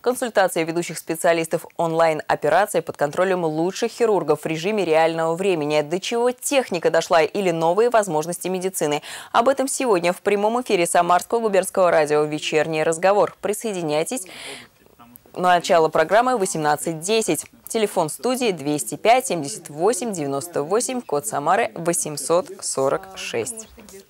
Консультации ведущих специалистов онлайн-операций под контролем лучших хирургов в режиме реального времени. До чего техника дошла или новые возможности медицины. Об этом сегодня в прямом эфире Самарского губернского радио «Вечерний разговор». Присоединяйтесь. Начало программы 18.10. Телефон студии 205 78 98, код Самары 846.